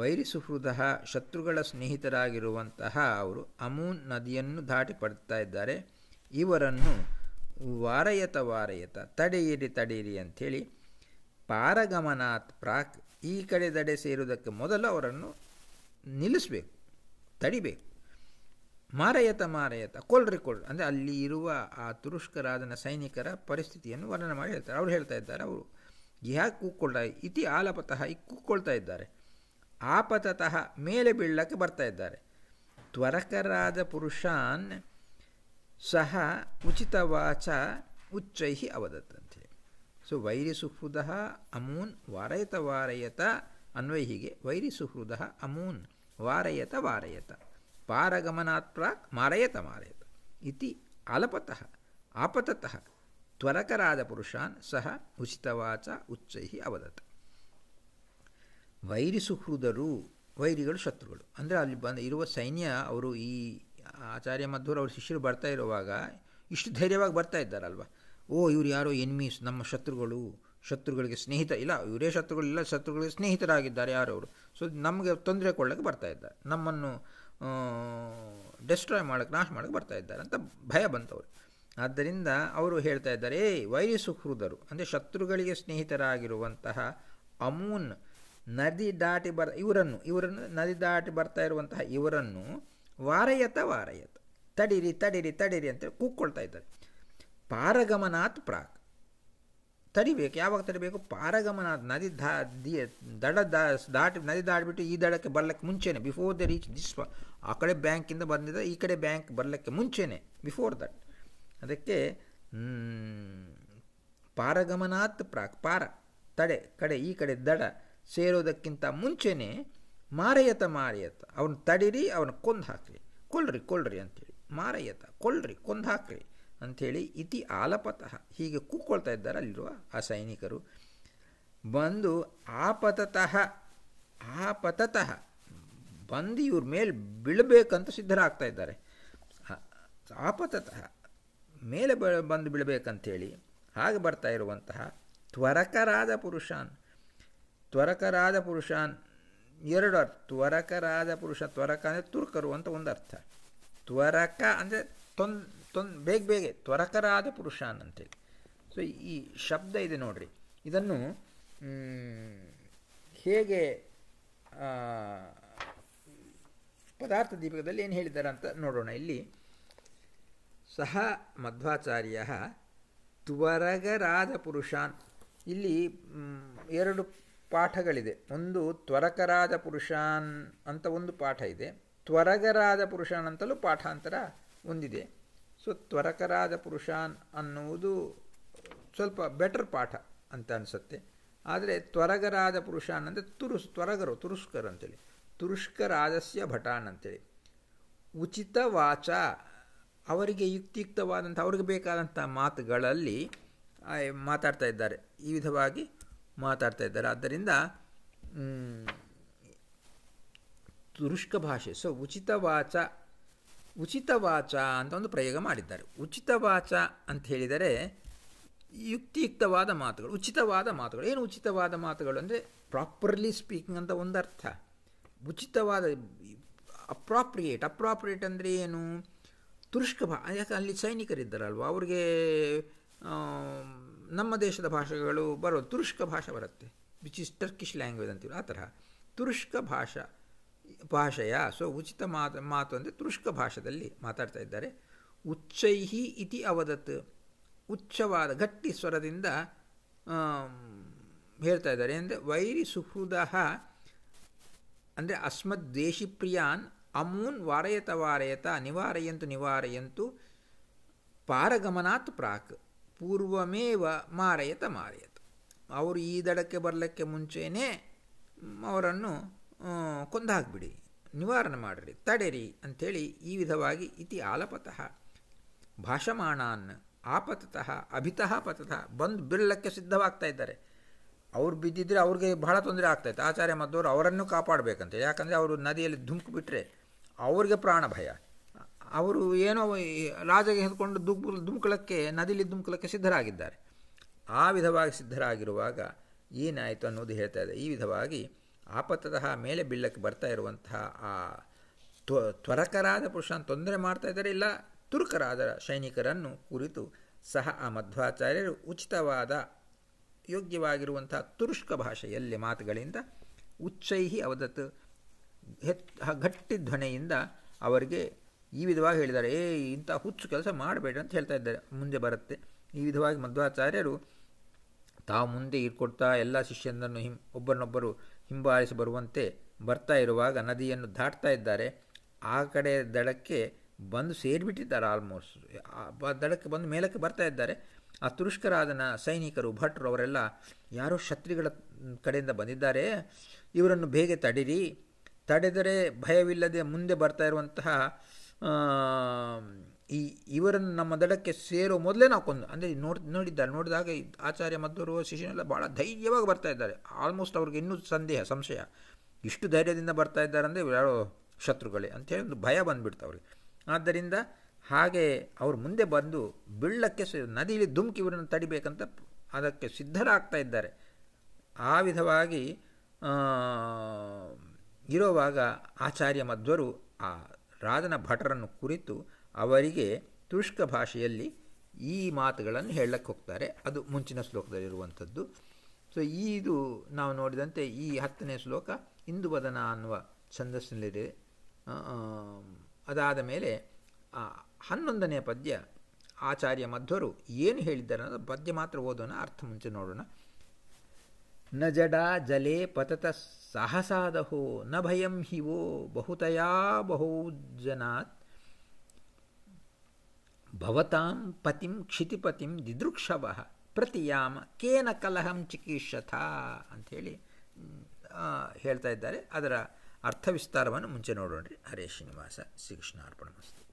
ವೈರಿ ಸುಹೃದ ಶತ್ರುಗಳ ಸ್ನೇಹಿತರಾಗಿರುವಂತಹ ಅವರು ಅಮೂನ್ ನದಿಯನ್ನು ದಾಟಿ ಪಡ್ತಾ ಇದ್ದಾರೆ ಇವರನ್ನು ವಾರಯತ ವಾರಯತ ತಡೆಯಿರಿ ತಡೆಯಿರಿ ಅಂಥೇಳಿ ಪಾರಗಮನಾತ್ ಪ್ರಾಕ್ ಈ ಕಡೆ ದಡೆ ಸೇರುವುದಕ್ಕೆ ಮೊದಲು ಅವರನ್ನು ನಿಲ್ಲಿಸಬೇಕು ತಡಿಬೇಕು ಮಾರಯತ ಮಾರಯತ ಕೊಲ್ರಿ ಕೊಲ್ ಅಂದರೆ ಅಲ್ಲಿ ಇರುವ ಆ ತುರುಷ್ಕರಾದನ ಸೈನಿಕರ ಪರಿಸ್ಥಿತಿಯನ್ನು ವರ್ಣನೆ ಮಾಡಿ ಹೇಳ್ತಾರೆ ಅವ್ರು ಹೇಳ್ತಾ ಇದ್ದಾರೆ ಅವರು ಯಾಕೆ ಕೂಕ್ಕೊಳ್ತಾ ಇತಿ ಆಲಪತಃ ಈ ಕೂಕ್ಕೊಳ್ತಾ ಇದ್ದಾರೆ ಆಪತತಃ ಮೇಲೆ ಬೀಳಕ್ಕೆ ಬರ್ತಾ ಇದ್ದಾರೆ ತ್ವರಕರಾದ ಪುರುಷಾನ್ ಸಹ ಉಚಿತವಾಚ ಉಚ್ಚೈ ಅವದತ್ ಸೊ ವೈರಿ ಸುಹೃದ ಅಮೂನ್ ವಾರಯತ ವಾರಯತ ಅನ್ವಯಿಗೆ ವೈರಿ ಸುಹೃದ ಅಮೂನ್ ವಾರಯತ ವಾರಯತ ಪಾರಗಮನಾತ್ ಪ್ರಾಕ್ ಮಾರಯತ ಮಾರಯತ ಇತಿ ಅಲಪತಃ ಆಪತತಃ ತ್ವರಕರಾದ ಪುರುಷಾನ್ ಸಹ ಉಚಿತವಾಚ ಉಚ್ಚೈ ಅವದತ್ ವೈರಿ ಸುಹೃದರು ವೈರಿಗಳು ಶತ್ರುಗಳು ಅಂದರೆ ಅಲ್ಲಿ ಬಂದ ಇರುವ ಸೈನ್ಯ ಅವರು ಈ ಆಚಾರ್ಯ ಮಧ್ವರು ಅವ್ರ ಶಿಷ್ಯರು ಬರ್ತಾ ಇರುವಾಗ ಇಷ್ಟು ಧೈರ್ಯವಾಗಿ ಬರ್ತಾ ಇದ್ದಾರಲ್ವ ಓ ಇವ್ರು ಯಾರೋ ಎನ್ಮೀಸ್ ನಮ್ಮ ಶತ್ರುಗಳು ಶತ್ರುಗಳಿಗೆ ಸ್ನೇಹಿತ ಇಲ್ಲ ಇವರೇ ಶತ್ರುಗಳಿಲ್ಲ ಶತ್ರುಗಳಿಗೆ ಸ್ನೇಹಿತರಾಗಿದ್ದಾರೆ ಅವರು ಸೊ ನಮಗೆ ತೊಂದರೆ ಕೊಡೋಕ್ಕೆ ಬರ್ತಾ ಇದ್ದಾರೆ ನಮ್ಮನ್ನು ಡೆಸ್ಟ್ರಾಯ್ ಮಾಡೋಕ್ಕೆ ನಾಶ ಮಾಡೋಕ್ಕೆ ಬರ್ತಾ ಇದ್ದಾರೆ ಅಂತ ಭಯ ಅವರು ಆದ್ದರಿಂದ ಅವರು ಹೇಳ್ತಾ ಇದ್ದಾರೆ ಏ ವೈರಿ ಸುಹೃದರು ಅಂದರೆ ಶತ್ರುಗಳಿಗೆ ಸ್ನೇಹಿತರಾಗಿರುವಂತಹ ಅಮೂನ್ ನದಿ ದಾಟಿ ಬರ್ ಇವರನ್ನು ಇವರನ್ನು ನದಿ ದಾಟಿ ಬರ್ತಾ ಇರುವಂತಹ ಇವರನ್ನು ವಾರಯತ ವಾರಯತ ತಡಿರಿ ತಡಿರಿ ತಡಿರಿ ಅಂತ ಕೂಕ್ಕೊಳ್ತಾ ಇದ್ದಾರೆ ಪಾರಗಮನಾತ್ ಪ್ರಾಕ್ ತಡಿಬೇಕು ಯಾವಾಗ ತಡಿಬೇಕು ಪಾರಗಮನಾಥ್ ನದಿ ದಾ ದಿ ದಡ ದಾ ದಾಟಿ ನದಿ ದಾಟಿಬಿಟ್ಟು ಈ ದಡಕ್ಕೆ ಬರಲಿಕ್ಕೆ ಮುಂಚೆನೆ ಬಿಫೋರ್ ದ ರೀಚ್ ದಿಸ್ ಆ ಕಡೆ ಬ್ಯಾಂಕಿಂದ ಬಂದಿದ್ದ ಈ ಕಡೆ ಬ್ಯಾಂಕ್ ಬರಲಿಕ್ಕೆ ಮುಂಚೆನೆ ಬಿಫೋರ್ ದಟ್ ಅದಕ್ಕೆ ಪಾರಗಮನಾತ್ ಪ್ರಾಕ್ ಪಾರ ತಡೆ ಕಡೆ ಈ ಕಡೆ ದಡ ಸೇರೋದಕ್ಕಿಂತ ಮುಂಚೆನೇ ಮಾರಯತ ಮಾರಯತ ಅವನ ತಡಿರಿ ಅವನ ಕೊಂದು ಹಾಕ್ರಿ ಕೊಲ್ರಿ ಕೊಲ್ರಿ ಅಂಥೇಳಿ ಮಾರಯತ ಕೊಲ್ರಿ ಕೊಂದು ಹಾಕ್ರಿ ಅಂಥೇಳಿ ಇತಿ ಆಲಪತಃ ಹೀಗೆ ಕೂಕ್ಕೊಳ್ತಾ ಇದ್ದಾರೆ ಅಲ್ಲಿರುವ ಆ ಸೈನಿಕರು ಬಂದು ಆಪತತಃ ಆಪತತಃ ಬಂದು ಇವ್ರ ಮೇಲೆ ಬೀಳಬೇಕಂತ ಸಿದ್ಧರಾಗ್ತಾ ಇದ್ದಾರೆ ಆಪತತಃ ಮೇಲೆ ಬಂದು ಬೀಳಬೇಕಂಥೇಳಿ ಹಾಗೆ ಬರ್ತಾ ಇರುವಂತಹ ತ್ವರಕರಾದ ಪುರುಷಾನ್ ತ್ವರಕರಾದ ಪುರುಷಾನ್ ಎರಡು ಅರ್ಥ ತ್ವರಕ ರಾಜಪುರುಷ ತ್ವರಕ ಅಂದರೆ ತುರ್ಕರು ಅಂತ ಒಂದು ಅರ್ಥ ತ್ವರಕ ಅಂದರೆ ತೊಂದ್ ತೊಂದ್ ಬೇಗ ಬೇಗ ತ್ವರಕರಾದ ಪುರುಷ ಅಂತೇಳಿ ಸೊ ಈ ಶಬ್ದ ಇದೆ ನೋಡ್ರಿ ಇದನ್ನು ಹೇಗೆ ಪದಾರ್ಥ ದೀಪಕದಲ್ಲಿ ಏನು ಹೇಳಿದ್ದಾರೆ ಅಂತ ನೋಡೋಣ ಇಲ್ಲಿ ಸಹ ಮಧ್ವಾಚಾರ್ಯ ತ್ವರಗರಾದ ಪುರುಷಾನ್ ಇಲ್ಲಿ ಎರಡು ಪಾಠಗಳಿದೆ ಒಂದು ತ್ವರಕರಾದ ಪುರುಷಾನ್ ಅಂತ ಒಂದು ಪಾಠ ಇದೆ ತ್ವರಗರಾದ ಪುರುಷಾನ್ ಅಂತಲೂ ಪಾಠಾಂತರ ಒಂದಿದೆ ಸೊ ತ್ವರಕರಾದ ಪುರುಷಾನ್ ಅನ್ನುವುದು ಸ್ವಲ್ಪ ಬೆಟರ್ ಪಾಠ ಅಂತ ಅನಿಸುತ್ತೆ ಆದರೆ ತ್ವರಗರಾದ ಪುರುಷಾನ್ ಅಂದರೆ ತುರುಸ್ ತ್ವರಗರು ತುರುಷ್ಕರ್ ಅಂತೇಳಿ ತುರುಷ್ಕರಾದಸ್ಯ ಭಟಾನ್ ಅಂತೇಳಿ ಉಚಿತ ವಾಚ ಅವರಿಗೆ ಯುಕ್ತಿಯುಕ್ತವಾದಂಥ ಅವ್ರಿಗೆ ಬೇಕಾದಂಥ ಮಾತುಗಳಲ್ಲಿ ಮಾತಾಡ್ತಾ ಇದ್ದಾರೆ ಈ ವಿಧವಾಗಿ ಮಾತಾಡ್ತಾ ಇದ್ದಾರೆ ಆದ್ದರಿಂದ ತುರುಷ್ಕ ಭಾಷೆ ಸೊ ಉಚಿತ ವಾಚ ಉಚಿತ ವಾಚ ಅಂತ ಒಂದು ಪ್ರಯೋಗ ಮಾಡಿದ್ದಾರೆ ಉಚಿತ ವಾಚ ಅಂತ ಹೇಳಿದರೆ ಯುಕ್ತಿಯುಕ್ತವಾದ ಮಾತುಗಳು ಉಚಿತವಾದ ಮಾತುಗಳು ಏನು ಉಚಿತವಾದ ಮಾತುಗಳು ಅಂದರೆ ಪ್ರಾಪರ್ಲಿ ಸ್ಪೀಕಿಂಗ್ ಅಂತ ಒಂದು ಅರ್ಥ ಉಚಿತವಾದ ಅಪ್ರಾಪ್ರಿಯೇಟ್ ಅಪ್ರಾಪ್ರಿಯೇಟ್ ಅಂದರೆ ಏನು ತುರುಷ್ಕ ಭಾ ಯಾಕೆ ಅಲ್ಲಿ ಸೈನಿಕರಿದ್ದಾರಲ್ವ ಅವ್ರಿಗೆ ನಮ್ಮ ದೇಶದ ಭಾಷೆಗಳು ಬರೋ ತುರುಷ್ಕ ಭಾಷೆ ಬರುತ್ತೆ ವಿಚ್ ಇಸ್ ಟರ್ಕಿಶ್ ಲ್ಯಾಂಗ್ವೇಜ್ ಅಂತೀವಿ ಆ ತರಹ ತುರುಷ್ಕ ಭಾಷಾ ಭಾಷೆಯ ಸೊ ಉಚಿತ ಮಾತು ಮಾತು ಅಂದರೆ ತುರುಷ್ಕ ಭಾಷೆಯಲ್ಲಿ ಮಾತಾಡ್ತಾ ಇದ್ದಾರೆ ಉಚ್ಚೈಹಿ ಇತಿ ಅವದತ್ ಉಚ್ಚವಾದ ಗಟ್ಟಿ ಸ್ವರದಿಂದ ಹೇಳ್ತಾ ಇದ್ದಾರೆ ಅಂದರೆ ವೈರಿ ಸುಹೃದ ಅಂದರೆ ಅಸ್ಮದ್ ದೇಶಿ ಪ್ರಿಯಾನ್ ಅಮೂನ್ ವಾರಯತ ವಾರಯತ ನಿವಾರಯಂತು ನಿವಾರಯಂತು ಪಾರಗಮನಾತ್ ಪ್ರಾಕ್ ಪೂರ್ವಮೇವ ಮಾರಯತ ಮಾರಯತ ಅವರು ಈ ದಡಕ್ಕೆ ಬರಲಿಕ್ಕೆ ಮುಂಚೆಯೇ ಅವರನ್ನು ಕೊಂದಾಕ್ಬಿಡಿ ನಿವಾರಣೆ ಮಾಡಿರಿ ತಡೆರಿ ಅಂಥೇಳಿ ಈ ವಿಧವಾಗಿ ಇತಿ ಆಲಪತಃ ಭಾಷಮಾಣಾನ್ ಆಪತತಃ ಅಭಿತಃ ಪತತಃ ಬಂದು ಬೀಳಕ್ಕೆ ಸಿದ್ಧವಾಗ್ತಾ ಇದ್ದಾರೆ ಅವ್ರು ಬಿದ್ದಿದ್ರೆ ಅವ್ರಿಗೆ ಬಹಳ ತೊಂದರೆ ಆಗ್ತಾಯಿತ್ತು ಆಚಾರ್ಯ ಮದ್ದವರು ಅವರನ್ನು ಕಾಪಾಡಬೇಕಂತ ಯಾಕಂದರೆ ಅವರು ನದಿಯಲ್ಲಿ ಬಿಟ್ಟರೆ ಅವ್ರಿಗೆ ಪ್ರಾಣ ಭಯ ಅವರು ಏನೋ ರಾಜಗೆ ಹೆದ್ಕೊಂಡು ದುಬ್ ದುಮ್ಕಳಕ್ಕೆ ನದಿಲಿ ದುಮುಕಳಕ್ಕೆ ಸಿದ್ಧರಾಗಿದ್ದಾರೆ ಆ ವಿಧವಾಗಿ ಸಿದ್ಧರಾಗಿರುವಾಗ ಏನಾಯಿತು ಅನ್ನೋದು ಹೇಳ್ತಾ ಇದೆ ಈ ವಿಧವಾಗಿ ಆಪತ್ತದಹ ಮೇಲೆ ಬೀಳಕ್ಕೆ ಬರ್ತಾ ಇರುವಂತಹ ಆ ತ್ವ ತ್ವರಕರಾದ ಪುರುಷನ ತೊಂದರೆ ಮಾಡ್ತಾ ಇದ್ದಾರೆ ಇಲ್ಲ ತುರುಕರಾದ ಸೈನಿಕರನ್ನು ಕುರಿತು ಸಹ ಆ ಮಧ್ವಾಚಾರ್ಯರು ಉಚಿತವಾದ ಯೋಗ್ಯವಾಗಿರುವಂತಹ ತುರುಷ್ಕ ಭಾಷೆಯಲ್ಲಿ ಮಾತುಗಳಿಂದ ಉಚ್ಚೈಹಿ ಅವದತ್ತು ಗಟ್ಟಿ ಧ್ವನಿಯಿಂದ ಅವರಿಗೆ ಈ ವಿಧವಾಗಿ ಹೇಳಿದ್ದಾರೆ ಏ ಇಂಥ ಹುಚ್ಚು ಕೆಲಸ ಮಾಡಬೇಡ ಅಂತ ಹೇಳ್ತಾ ಇದ್ದಾರೆ ಮುಂದೆ ಬರುತ್ತೆ ಈ ವಿಧವಾಗಿ ಮಧ್ವಾಚಾರ್ಯರು ತಾವು ಮುಂದೆ ಇರ್ಕೊಡ್ತಾ ಎಲ್ಲ ಶಿಷ್ಯನನ್ನು ಹಿಂ ಒಬ್ಬರನ್ನೊಬ್ಬರು ಹಿಂಬಾಲಿಸಿ ಬರುವಂತೆ ಬರ್ತಾ ಇರುವಾಗ ನದಿಯನ್ನು ದಾಟ್ತಾ ಇದ್ದಾರೆ ಆ ಕಡೆ ದಡಕ್ಕೆ ಬಂದು ಸೇರಿಬಿಟ್ಟಿದ್ದಾರೆ ಆಲ್ಮೋಸ್ಟ್ ಆ ದಡಕ್ಕೆ ಬಂದು ಮೇಲಕ್ಕೆ ಬರ್ತಾ ಇದ್ದಾರೆ ಆ ತುರುಷ್ಕರಾದನ ಸೈನಿಕರು ಭಟ್ರು ಅವರೆಲ್ಲ ಯಾರೋ ಶತ್ರುಗಳ ಕಡೆಯಿಂದ ಬಂದಿದ್ದಾರೆ ಇವರನ್ನು ಬೇಗ ತಡಿರಿ ತಡೆದರೆ ಭಯವಿಲ್ಲದೆ ಮುಂದೆ ಬರ್ತಾ ಇರುವಂತಹ ಈ ಇವರನ್ನು ನಮ್ಮ ದಡಕ್ಕೆ ಸೇರೋ ಮೊದಲೇ ನಾವು ಕೊಂದು ಅಂದರೆ ನೋಡಿ ನೋಡಿದ್ದಾರೆ ನೋಡಿದಾಗ ಆಚಾರ್ಯ ಮದ್ದೂರು ಶಿಷ್ಯನೆಲ್ಲ ಭಾಳ ಧೈರ್ಯವಾಗಿ ಬರ್ತಾ ಇದ್ದಾರೆ ಆಲ್ಮೋಸ್ಟ್ ಅವ್ರಿಗೆ ಇನ್ನೂ ಸಂದೇಹ ಸಂಶಯ ಇಷ್ಟು ಧೈರ್ಯದಿಂದ ಬರ್ತಾ ಇದ್ದಾರೆ ಅಂದರೆ ಯಾರೋ ಶತ್ರುಗಳೇ ಅಂಥೇಳಿ ಒಂದು ಭಯ ಬಂದುಬಿಡ್ತು ಅವ್ರಿಗೆ ಆದ್ದರಿಂದ ಹಾಗೆ ಅವ್ರು ಮುಂದೆ ಬಂದು ಬಿಳ್ಳಕ್ಕೆ ನದಿಯಲ್ಲಿ ಧುಮುಕಿ ಇವರನ್ನು ತಡಿಬೇಕಂತ ಅದಕ್ಕೆ ಸಿದ್ಧರಾಗ್ತಾ ಇದ್ದಾರೆ ಆ ವಿಧವಾಗಿ ಇರೋವಾಗ ಆಚಾರ್ಯ ಮಧ್ವರು ಆ ರಾಜನ ಭಟರನ್ನು ಕುರಿತು ಅವರಿಗೆ ತುಷ್ಕ ಭಾಷೆಯಲ್ಲಿ ಈ ಮಾತುಗಳನ್ನು ಹೇಳಕ್ಕೆ ಹೋಗ್ತಾರೆ ಅದು ಮುಂಚಿನ ಶ್ಲೋಕದಲ್ಲಿರುವಂಥದ್ದು ಸೊ ಈ ಇದು ನಾವು ನೋಡಿದಂತೆ ಈ ಹತ್ತನೇ ಶ್ಲೋಕ ಹಿಂದುವದನ ಅನ್ನುವ ಛಂದಸ್ಸಿನಲ್ಲಿದೆ ಅದಾದ ಮೇಲೆ ಹನ್ನೊಂದನೇ ಪದ್ಯ ಆಚಾರ್ಯ ಮಧ್ವರು ಏನು ಹೇಳಿದ್ದಾರೆ ಅನ್ನೋದು ಪದ್ಯ ಮಾತ್ರ ಓದೋಣ ಅರ್ಥ ಮುಂಚೆ ನೋಡೋಣ ನ ಜಡಾ ಜಲೇ ಪತತ ಸಾಹಸಾದಹೋ ನ ಭಯಂ ಹಿವೋ ಬಹುತಯಾ ಬಹುಜನಾತ್ ಭವತಾಂ ಪತಿಂ ಕ್ಷಿತಿಪತಿಂ ದಿದೃಕ್ಷವ ಪ್ರತಿಯಾಮ ಕೇನ ಕಲಹಂ ಚಿಕಿತ್ಸಥ ಅಂಥೇಳಿ ಹೇಳ್ತಾ ಇದ್ದಾರೆ ಅದರ ಅರ್ಥವಿಸ್ತಾರವನ್ನು ಮುಂಚೆ ನೋಡೋಣ್ರಿ ಹರೇ ಶ್ರೀನಿವಾಸ ಶ್ರೀಕೃಷ್ಣ ಅರ್ಪಣ